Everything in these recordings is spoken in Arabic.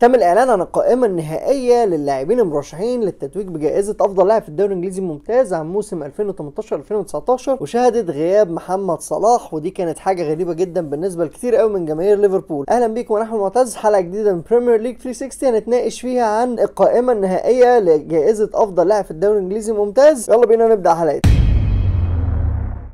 تم الاعلان عن القائمه النهائيه للاعبين المرشحين للتتويج بجائزه افضل لاعب في الدوري الانجليزي الممتاز عن موسم 2018 2019 وشهدت غياب محمد صلاح ودي كانت حاجه غريبه جدا بالنسبه لكتير قوي من جماهير ليفربول اهلا بيكم انا احمد معتز حلقه جديده من بريمير ليج 360 هنتناقش فيها عن القائمه النهائيه لجائزه افضل لاعب في الدوري الانجليزي الممتاز يلا بينا نبدا حلقتنا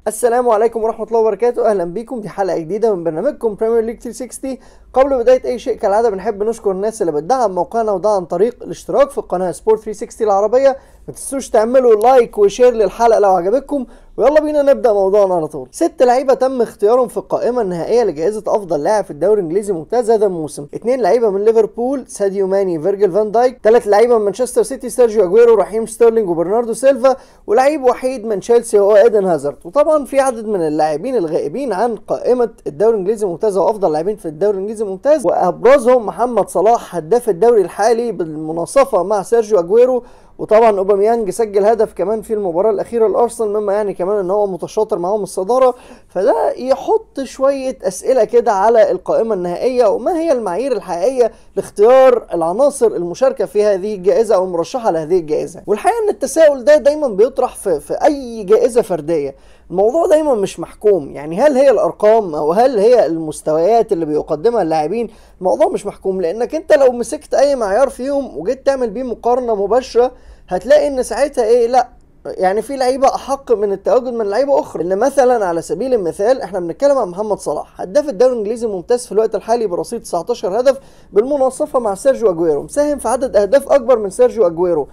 السلام عليكم ورحمة الله وبركاته أهلا بيكم في حلقة جديدة من برنامجكم بريمير ليج 360 قبل بداية أي شيء كالعادة بنحب نشكر الناس اللي بتدعم موقعنا وده عن طريق الاشتراك في القناة سبورت 360 العربية ما تنسوش تعملوا لايك وشير للحلقه لو عجبتكم ويلا بينا نبدا موضوعنا على طول ست لعيبه تم اختيارهم في القائمه النهائيه لجائزه افضل لاعب في الدوري الانجليزي الممتاز هذا الموسم اثنين لعيبه من ليفربول ساديو ماني فيرجل فان دايك ثلاث لعيبه من مانشستر سيتي سيرجيو اجويرو رحيم ستيرلينج وبرناردو سيلفا ولعيب وحيد من تشيلسي هو ايدن هازارد وطبعا في عدد من اللاعبين الغائبين عن قائمه الدوري الانجليزي الممتاز وافضل لاعبين في الدوري الانجليزي الممتاز وابرزهم محمد صلاح هداف الدوري الحالي بالمناصفه مع سيرجيو اجويرو وطبعا اوباميانج سجل هدف كمان في المباراه الاخيره لارسنال مما يعني كمان ان هو متشاطر معاهم الصداره فده يحط شويه اسئله كده على القائمه النهائيه وما هي المعايير الحقيقيه لاختيار العناصر المشاركه في هذه الجائزه او المرشحه لهذه الجائزه والحقيقه ان التساؤل ده دايما بيطرح في, في اي جائزه فرديه الموضوع دايما مش محكوم يعني هل هي الارقام او هل هي المستويات اللي بيقدمها اللاعبين الموضوع مش محكوم لانك انت لو مسكت اي معيار فيهم وجيت تعمل بيه مقارنه مباشره هتلاقي ان ساعتها ايه لا يعني في لعيبه احق من التواجد من لعيبه اخرى ان مثلا على سبيل المثال احنا بنتكلم عن محمد صلاح هداف الدوري الانجليزي الممتاز في الوقت الحالي برصيد 19 هدف بالمناصفه مع سيرجيو اجويرو مساهم في عدد اهداف اكبر من سيرجيو اجويرو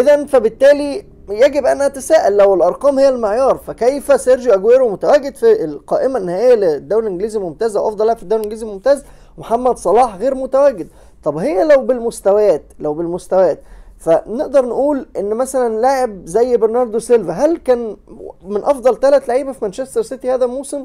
اذا فبالتالي يجب ان نتساءل لو الارقام هي المعيار فكيف سيرجيو اجويرو متواجد في القائمه النهائيه للدوري الانجليزي الممتاز او افضل لاعب في الدوري الانجليزي الممتاز محمد صلاح غير متواجد طب هي لو بالمستويات لو بالمستويات فنقدر نقول ان مثلا لاعب زي برناردو سيلفا هل كان من افضل ثلاث لعيبه في مانشستر سيتي هذا الموسم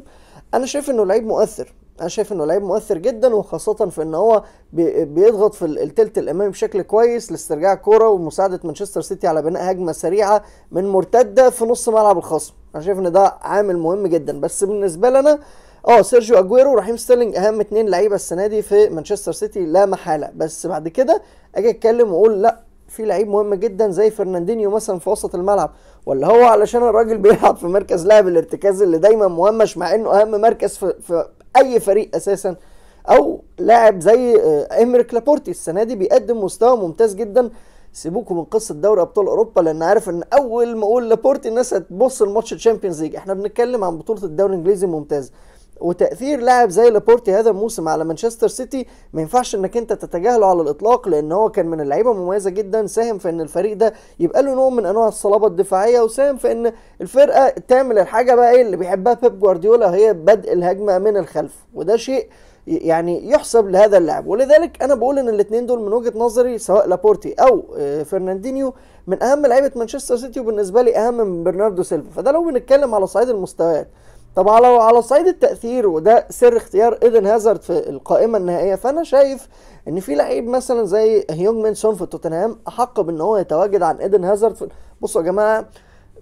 انا شايف انه لعيب مؤثر انا شايف انه لعيب مؤثر جدا وخاصه في ان هو بيضغط في التلت الامامي بشكل كويس لاسترجاع كرة ومساعده مانشستر سيتي على بناء هجمه سريعه من مرتده في نص ملعب الخصم انا شايف ان ده عامل مهم جدا بس بالنسبه لنا اه سيرجيو اجويرو ورحيم ستيرلينج اهم اتنين لعيبه السنه دي في مانشستر سيتي لا محاله بس بعد كده اجي اتكلم واقول لا في لعيب مهم جدا زي فرناندينيو مثلا في وسط الملعب ولا هو علشان الراجل بيلعب في مركز لاعب الارتكاز اللي دايما مهمش مع انه اهم مركز في, في اي فريق اساسا او لاعب زي آه، امريك لابورتي السنه دي بيقدم مستوى ممتاز جدا سيبوكوا من قصه دوري ابطال اوروبا لان عارف ان اول ما اقول لابورتي الناس هتبص لماتش تشامبيونز ليج احنا بنتكلم عن بطوله الدوري الانجليزي الممتاز وتاثير لاعب زي لابورتي هذا الموسم على مانشستر سيتي ما ينفعش انك انت تتجاهله على الاطلاق لان هو كان من اللعيبه المميزه جدا ساهم في ان الفريق ده يبقى له نوع من انواع الصلابه الدفاعيه وساهم في ان الفرقه تعمل الحاجه بقى ايه اللي بيحبها بيب جوارديولا هي بدء الهجمه من الخلف وده شيء يعني يحسب لهذا اللاعب ولذلك انا بقول ان الاثنين دول من وجهه نظري سواء لابورتي او آه، فرناندينيو من اهم لعيبه مانشستر سيتي وبالنسبه لي اهم من برناردو سيلفا فده لو بنتكلم على صعيد المستويات طب على على صعيد التاثير وده سر اختيار ايدن هازارد في القائمه النهائيه فانا شايف ان في لعيب مثلا زي هيونج مين سون في توتنهام احق بان هو يتواجد عن ايدن هازارد بصوا يا جماعه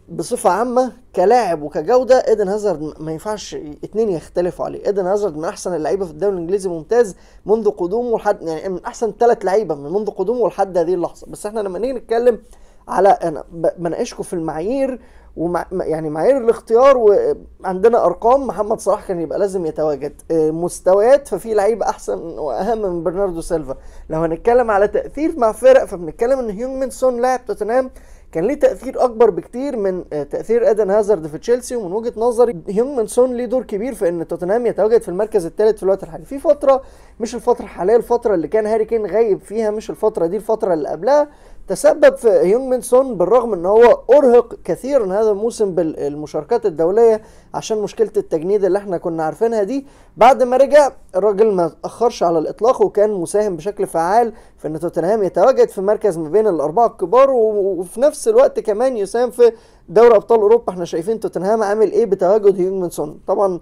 بصفة عامة كلاعب وكجودة ايدن هازارد ما ينفعش اتنين يختلفوا عليه، ايدن هازارد من احسن اللعيبة في الدوري الانجليزي ممتاز منذ قدومه لحد يعني من احسن ثلاث لعيبة من منذ قدومه لحد هذه اللحظة، بس احنا لما نيجي نتكلم على انا بناقشكم في المعايير ومع يعني معايير الاختيار وعندنا ارقام محمد صلاح كان يبقى لازم يتواجد آه، مستويات ففي لعيب احسن واهم من برناردو سيلفا لو هنتكلم على تاثير مع فرق فبنتكلم ان هيونغ سون لاعب توتنهام كان ليه تاثير اكبر بكتير من آه، تاثير ادن هازارد في تشيلسي ومن وجهه نظري من سون ليه دور كبير في ان توتنهام يتواجد في المركز الثالث في الوقت الحالي في فتره مش الفتره الحاليه الفتره اللي كان هاري كين غايب فيها مش الفتره دي الفتره اللي قبلها تسبب في من سون بالرغم ان هو ارهق كثيرا هذا الموسم بالمشاركات الدوليه عشان مشكله التجنيد اللي احنا كنا عارفينها دي بعد ما رجع الراجل ما تاخرش على الاطلاق وكان مساهم بشكل فعال في ان توتنهام يتواجد في مركز ما بين الاربعه الكبار وفي نفس نفس الوقت كمان يساهم في دوري ابطال اوروبا احنا شايفين توتنهام عامل ايه بتواجد هيوجمنسون طبعا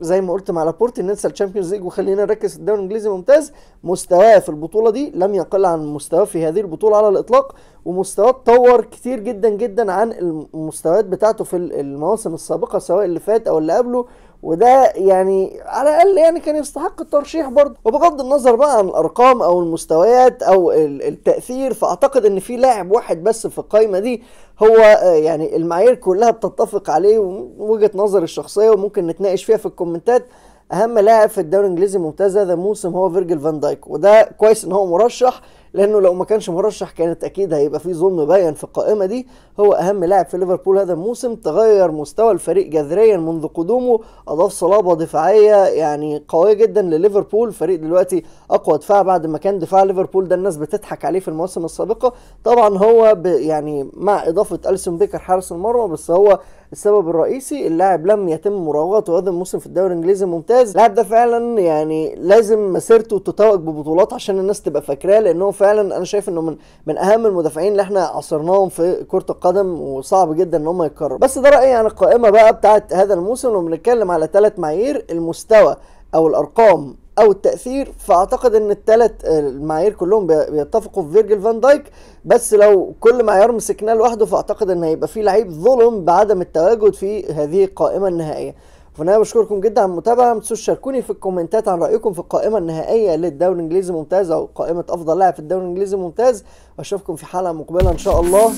زي ما قلت مع لابورتي ننسى الشامبيونز ليج وخلينا نركز في الدوري الانجليزي ممتاز مستواه في البطوله دي لم يقل عن مستواه في هذه البطوله على الاطلاق ومستواه اتطور كتير جدا جدا عن المستويات بتاعته في المواسم السابقه سواء اللي فات او اللي قبله وده يعني على الاقل يعني كان يستحق الترشيح برضه وبغض النظر بقى عن الارقام او المستويات او التاثير فاعتقد ان في لاعب واحد بس في القايمه دي هو آه، يعني المعايير كلها بتتفق عليه وجهه نظري الشخصيه وممكن نتناقش فيها في الكومنتات اهم لاعب في الدوري الانجليزي الممتاز هذا الموسم هو فيرجل فان دايك وده كويس ان هو مرشح لانه لو ما كانش مرشح كانت اكيد هيبقى في ظلم باين في القائمه دي هو اهم لاعب في ليفربول هذا الموسم تغير مستوى الفريق جذريا منذ قدومه اضاف صلابه دفاعيه يعني قويه جدا لليفربول فريق دلوقتي اقوى دفاع بعد ما كان دفاع ليفربول ده الناس بتضحك عليه في المواسم السابقه طبعا هو يعني مع اضافه السون بيكر حارس المرمى بس هو السبب الرئيسي اللاعب لم يتم مراوغته هذا الموسم في الدوري الانجليزي ممتاز اللاعب ده فعلا يعني لازم مسيرته تتوج ببطولات عشان الناس تبقى فاكراه لان هو فعلا انا شايف انه من من اهم المدافعين اللي احنا عاصرناهم في كره القدم وصعب جدا ان هم يتكرروا بس ده رايي عن يعني القائمه بقى بتاعه هذا الموسم لو بنتكلم على ثلاث معايير المستوى او الارقام او التاثير فاعتقد ان الثلاث آه، المعايير كلهم بيتفقوا في فيرجل فان دايك بس لو كل معيار مسكناه لوحده فاعتقد ان هيبقى في لعيب ظلم بعدم التواجد في هذه القائمه النهائيه وفي النهايه بشكركم جدا على المتابعه ما تنسوش تشاركوني في الكومنتات عن رايكم في القائمه النهائيه للدوري الانجليزي الممتاز او قائمه افضل لاعب في الدوري الانجليزي الممتاز واشوفكم في حلقه مقبله ان شاء الله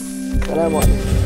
سلام عليكم